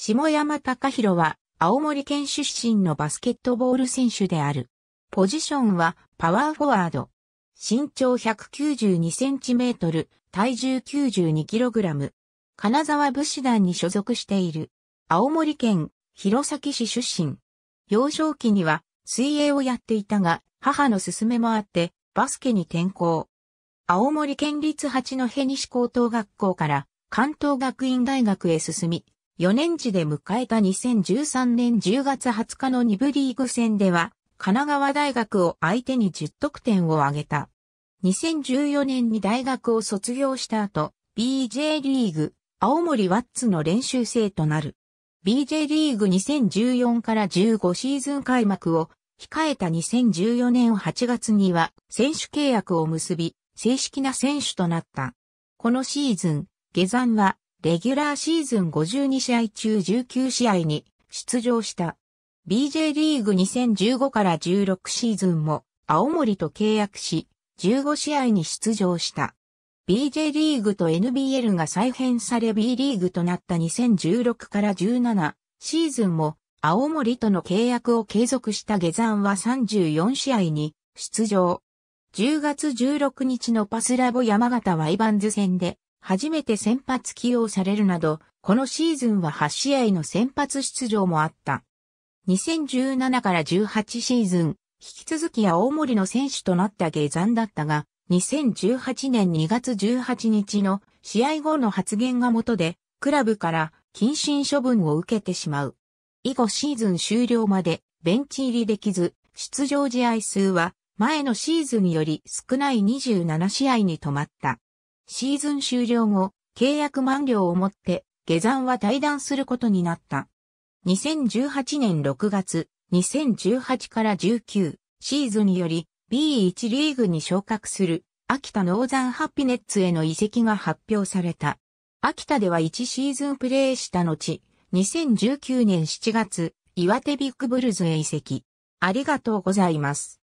下山隆弘は、青森県出身のバスケットボール選手である。ポジションは、パワーフォワード。身長1 9 2トル、体重9 2ラム。金沢武士団に所属している。青森県弘前市出身。幼少期には水泳をやっていたが、母の勧めもあって、バスケに転向。青森県立八戸西高等学校から関東学院大学へ進み、4年次で迎えた2013年10月20日の2部リーグ戦では、神奈川大学を相手に10得点を挙げた。2014年に大学を卒業した後、BJ リーグ、青森ワッツの練習生となる。BJ リーグ2014から15シーズン開幕を控えた2014年8月には選手契約を結び、正式な選手となった。このシーズン、下山はレギュラーシーズン52試合中19試合に出場した。BJ リーグ2015から16シーズンも青森と契約し、15試合に出場した。BJ リーグと NBL が再編され B リーグとなった2016から17シーズンも青森との契約を継続した下山は34試合に出場。10月16日のパスラボ山形ワイバンズ戦で初めて先発起用されるなど、このシーズンは8試合の先発出場もあった。2017から18シーズン、引き続き青森の選手となった下山だったが、2018年2月18日の試合後の発言が元で、クラブから謹慎処分を受けてしまう。以後シーズン終了までベンチ入りできず、出場試合数は前のシーズンより少ない27試合に止まった。シーズン終了後、契約満了をもって、下山は退団することになった。2018年6月、2018から19シーズンにより B1 リーグに昇格する秋田ノーザンハピネッツへの移籍が発表された。秋田では1シーズンプレーした後、2019年7月、岩手ビッグブルズへ移籍。ありがとうございます。